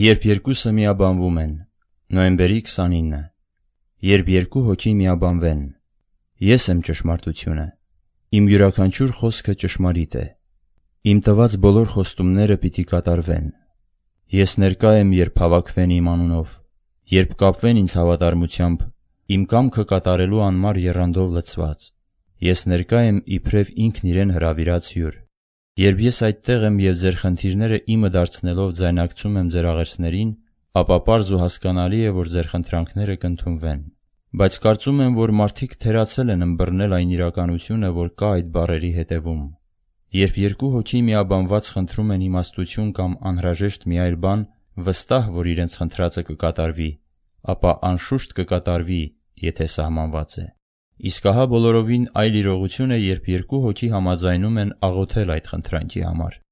Երբ երկուսը միաբանվում են, նոյեմբերի 29-ը, երբ երկու հոգի միաբանվեն, ես եմ ճշմարտությունը, իմ յուրաքանչյուր խոսքը ճշմարիտ է, իմ տված բոլոր խոստումները պիտի կատարվեն, ես ներկա եմ, երբ հավաքվեն իմ անունով, երբ կապվեն ինձ հավատարմությամբ, իմ կամքը կատարելու անմար եռանդով լցված, ես ներկա եմ իբրև ինքն իրեն հրավիրած հյուր, Երբ ես այդտեղ եմ և ձեր խնդիրները իմը դարձնելով ձայնակցում եմ ձեր աղերսներին, ապա պարզ ու հասկանալի է, որ ձեր խնդրանքները կընդունվեն։ Բայց կարծում եմ, որ մարդիկ թերացել են ըմբռնել այն իրականությունը, որ կա այդ բառերի հետևում։ Երբ երկու հոգի միաբանված խնդրում են իմաստություն կամ անհրաժեշտ մի այլ բան, վստահ, որ իրենց խնդրածը կկատարվի, ապա անշուշտ կկատարվի, եթե սահմանված է։ Իսկ ահա բոլորովին այլ իրողություն է, երբ երկու հոգի համաձայնում են աղոթել այդ խնդրանքի համար։